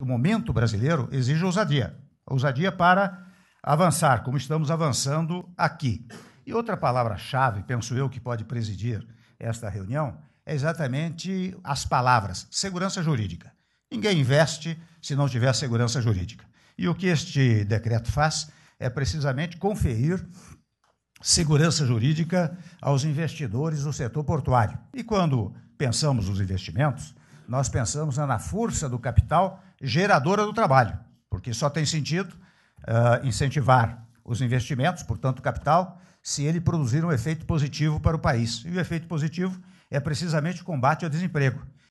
do momento brasileiro exige ousadia. Ousadia para avançar, como estamos avançando aqui. E outra palavra-chave, penso eu, que pode presidir esta reunião é exatamente as palavras: segurança jurídica. Ninguém investe se não tiver segurança jurídica. E o que este decreto faz é precisamente conferir segurança jurídica aos investidores do setor portuário. E quando pensamos nos investimentos, nós pensamos na força do capital geradora do trabalho, porque só tem sentido uh, incentivar os investimentos, portanto, capital, se ele produzir um efeito positivo para o país. E o efeito positivo é precisamente o combate ao desemprego.